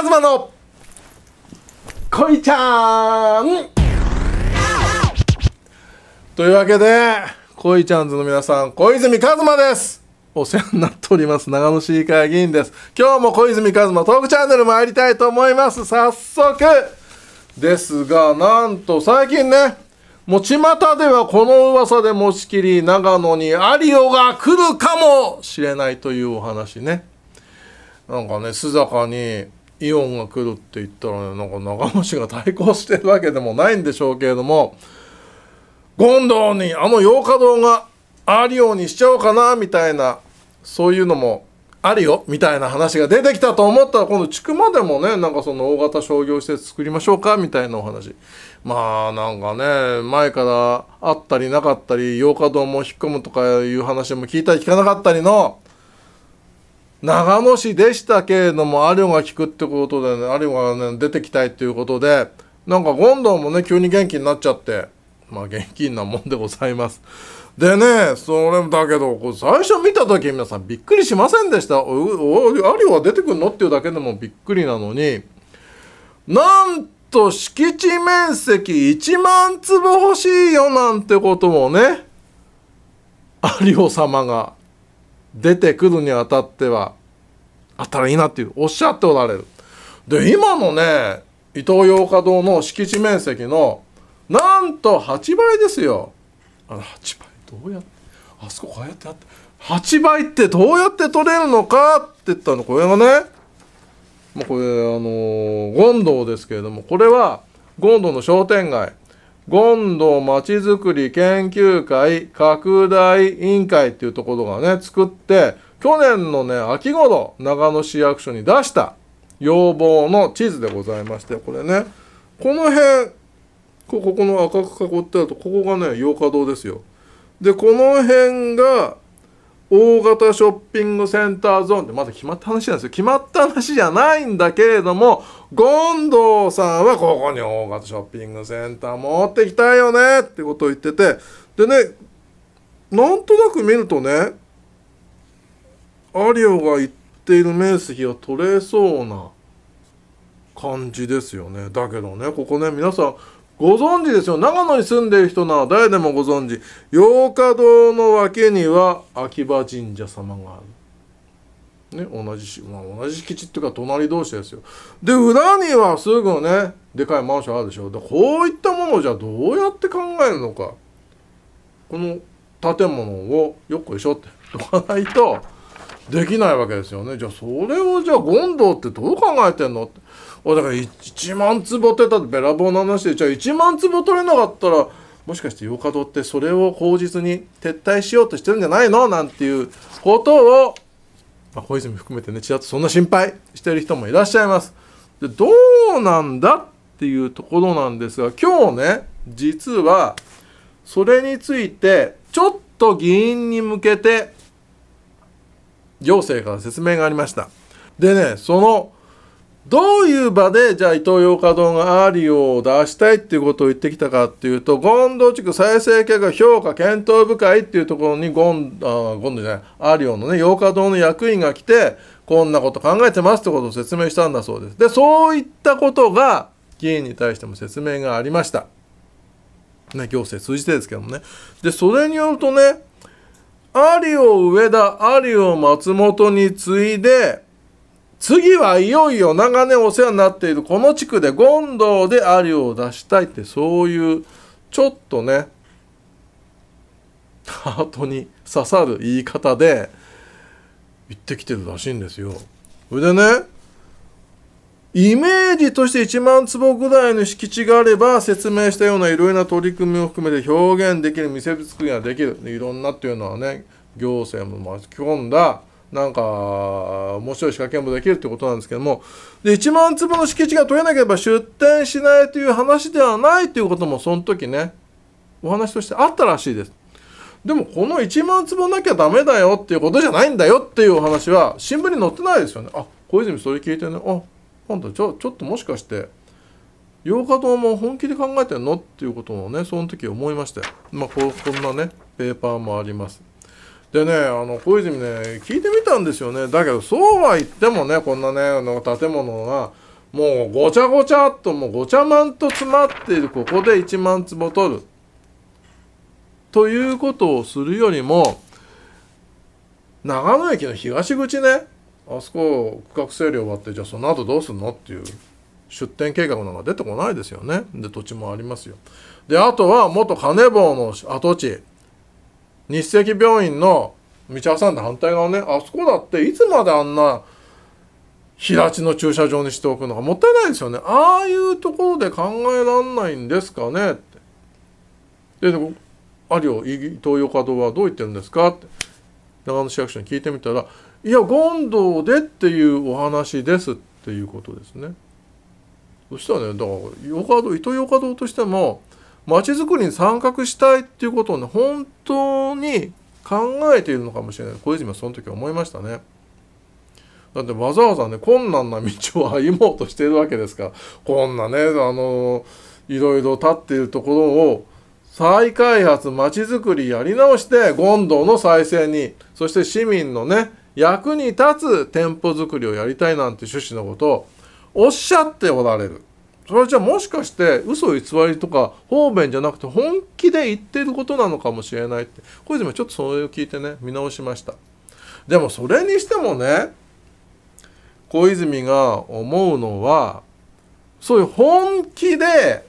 カズマの恋ちゃんというわけで恋ちゃんズの皆さん小泉一ズですお世話になっております長野市議会議員です今日も小泉一ズトークチャンネル参りたいと思います早速ですがなんと最近ね持ち股ではこの噂で持ちきり長野にアリオが来るかもしれないというお話ねなんかね須坂にイオンが来るって言ったらねなんか長市が対抗してるわけでもないんでしょうけれども権堂にあの洋華堂があるようにしちゃおうかなみたいなそういうのもあるよみたいな話が出てきたと思ったら今度地区までもねなんかその大型商業施設作りましょうかみたいなお話まあなんかね前からあったりなかったり洋華堂も引っ込むとかいう話も聞いたり聞かなかったりの長野市でしたけれども、ありが聞くってことでね、ありょがね、出てきたいっていうことで、なんかゴンドウもね、急に元気になっちゃって、まあ現金なもんでございます。でね、それだけど、こう最初見た時皆さんびっくりしませんでした。お、お、アリは出てくんのっていうだけでもびっくりなのに、なんと敷地面積1万坪欲しいよなんてこともね、アリオ様が出てくるにあたってはあったらいいなっていうおっしゃっておられる。で今のね伊東洋華堂の敷地面積のなんと8倍ですよ。あの8倍どうやってあそここうやってあって8倍ってどうやって取れるのかって言ったのこれがね、まあ、これあのー、権ウですけれどもこれは権ウの商店街権藤まちづくり研究会拡大委員会っていうところがね、作って、去年のね、秋頃、長野市役所に出した要望の地図でございまして、これね、この辺、こここの赤く囲ってあると、ここがね、洋歌堂ですよ。で、この辺が、大型ショッピングセンターゾーンってまだ決まった話なんですよ。決まった話じゃないんだけれども、権藤さんはここに大型ショッピングセンター持ってきたいよねってことを言っててでねなんとなく見るとねアリオが言っている面積が取れそうな感じですよねだけどねここね皆さんご存知ですよ長野に住んでいる人なら誰でもご存知八日堂の脇には秋葉神社様がある。ね、同じし、まあ、同じ敷地っていうか隣同士ですよで裏にはすぐねでかいマンションあるでしょでこういったものをじゃあどうやって考えるのかこの建物をよっこいしょってどかないとできないわけですよねじゃあそれをじゃあ権藤ってどう考えてんのってだから 1, 万坪ってたってべらぼうな話でじゃあ1万坪取れなかったらもしかしてヨーカドってそれを口実に撤退しようとしてるんじゃないのなんていうことをまあ、小泉含めてねちらっとそんな心配してる人もいらっしゃいますでどうなんだっていうところなんですが今日ね実はそれについてちょっと議員に向けて行政から説明がありましたでねそのどういう場で、じゃあ、伊藤洋華堂がアーリオを出したいっていうことを言ってきたかっていうと、ンド地区再生計画評価検討部会っていうところに、ゴン、あゴンじゃない、アーリオのね、洋華堂の役員が来て、こんなこと考えてますってことを説明したんだそうです。で、そういったことが、議員に対しても説明がありました。ね、行政通じてですけどもね。で、それによるとね、アリオ上田、アリオ松本に次いで、次はいよいよ長年お世話になっているこの地区で権堂でアリを出したいってそういうちょっとねハートに刺さる言い方で言ってきてるらしいんですよ。それでねイメージとして1万坪ぐらいの敷地があれば説明したようないろいろな取り組みを含めて表現できる店作りができるいろんなっていうのはね行政も巻き込んだなんか面白い仕掛けもできるってことなんですけどもで1万坪の敷地が取れなければ出店しないという話ではないということもその時ねお話としてあったらしいですでもこの1万坪なきゃダメだよっていうことじゃないんだよっていうお話は新聞に載ってないですよねあ小泉それ聞いてねあ今度ちょちょっともしかして洋華堂も本気で考えてんのっていうこともねその時思いましてまあこんなねペーパーもありますでねあの小泉ね聞いてみたんですよねだけどそうは言ってもねこんなねの建物がもうごちゃごちゃっともうごちゃまんと詰まっているここで1万坪取るということをするよりも長野駅の東口ねあそこ区画整理終わってじゃあその後どうすんのっていう出店計画なんか出てこないですよねで土地もありますよであとは元金棒の跡地日赤病院の道挟んで反対側ねあそこだっていつまであんな平地の駐車場にしておくのがもったいないですよねああいうところで考えらんないんですかねってであるよ伊東洋華堂はどう言ってるんですかって長野市役所に聞いてみたら「いや権堂でっていうお話です」っていうことですね。そしたらねだから伊東洋華堂としてもちづくりに参画したいっていうことをね本当に考えているのかもしれない小泉はその時は思いましたね。だってわざわざね困難な道を歩もうとしているわけですからこんなねあのいろいろ立っているところを再開発まちづくりやり直して権藤の再生にそして市民のね役に立つ店舗づくりをやりたいなんて趣旨のことをおっしゃっておられる。それじゃあもしかして嘘偽りとか方便じゃなくて本気で言ってることなのかもしれないって小泉はちょっとそれを聞いてね見直しましたでもそれにしてもね小泉が思うのはそういう本気で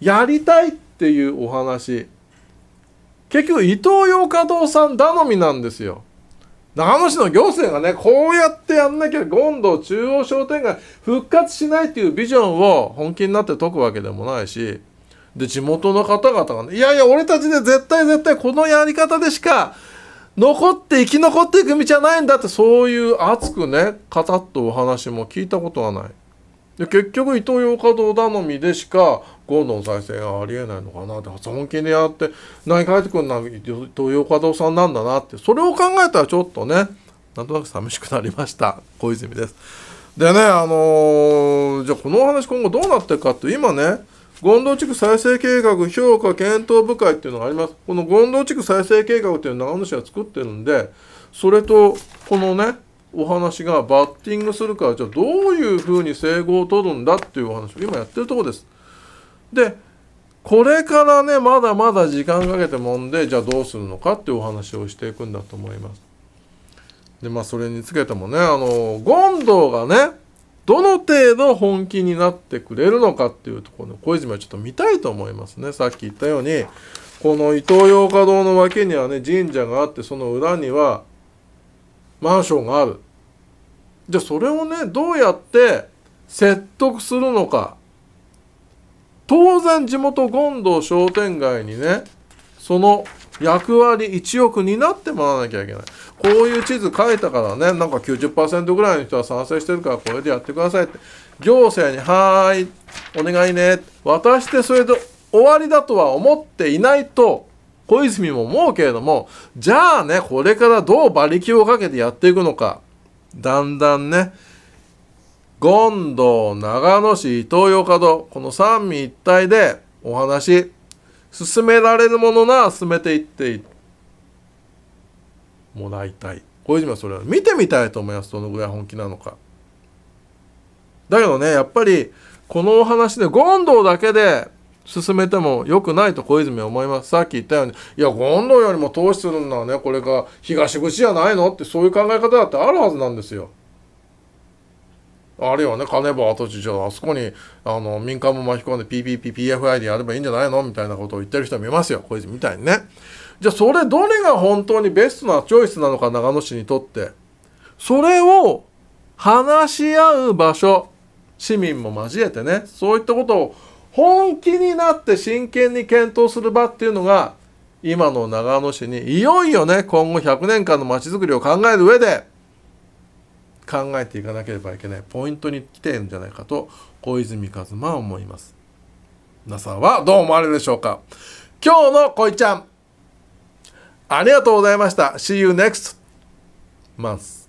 やりたいっていうお話結局伊藤洋華堂さん頼みなんですよ長野市の行政がね、こうやってやんなきゃ、権藤中央商店街復活しないっていうビジョンを本気になって解くわけでもないし、で、地元の方々がね、いやいや、俺たちで絶対絶対このやり方でしか、残って生き残っていく道はないんだって、そういう熱くね、語ったとお話も聞いたことがない。で結局伊藤洋華堂頼みでしかゴード再生がありえないのかなって本気でやって何書いてくるのは伊東洋華堂さんなんだなってそれを考えたらちょっとねなんとなく寂しくなりました小泉です。でねあのー、じゃあこのお話今後どうなっていくかって今ね合同地区再生計画評価検討部会っていうのがあります。この合同地区再生計画っていうの長野市が作ってるんで、それと、このね、お話がバッティングするからじゃあどういうふうに整合を取るんだっていうお話を今やってるとこです。でこれからねまだまだ時間かけてもんでじゃあどうするのかっていうお話をしていくんだと思います。でまあそれにつけてもねあの権藤がねどの程度本気になってくれるのかっていうところの小泉はちょっと見たいと思いますね。さっき言ったようにこの伊東洋華堂の脇にはね神社があってその裏にはマンションがあるじゃあそれをねどうやって説得するのか当然地元権藤商店街にねその役割1億になってもらわなきゃいけないこういう地図書いたからねなんか90%ぐらいの人は賛成してるからこれでやってくださいって行政に「はーいお願いね」渡してそれで終わりだとは思っていないと小泉も思うけれども、じゃあね、これからどう馬力をかけてやっていくのか。だんだんね、権藤、長野市、伊東洋華堂、この三位一体でお話、進められるものなら進めていってもらいたい。小泉はそれを見てみたいと思います。どのぐらい本気なのか。だけどね、やっぱり、このお話で、権藤だけで進めても良くないと小泉は思います。さっき言ったように、いや、権藤よりも投資するのはね、これが東口じゃないのってそういう考え方だってあるはずなんですよ。あるいはね、金場跡地じゃあそこにあの民間も巻き込んで PPPPFI でやればいいんじゃないのみたいなことを言ってる人もいますよ、小泉みたいにね。じゃあそれどれが本当にベストなチョイスなのか、長野市にとって。それを話し合う場所、市民も交えてね、そういったことを本気になって真剣に検討する場っていうのが、今の長野市にいよいよね、今後100年間のまちづくりを考える上で、考えていかなければいけないポイントに来てるんじゃないかと、小泉一馬は思います。皆さんはどう思われるでしょうか今日のこいちゃん、ありがとうございました。See you next month.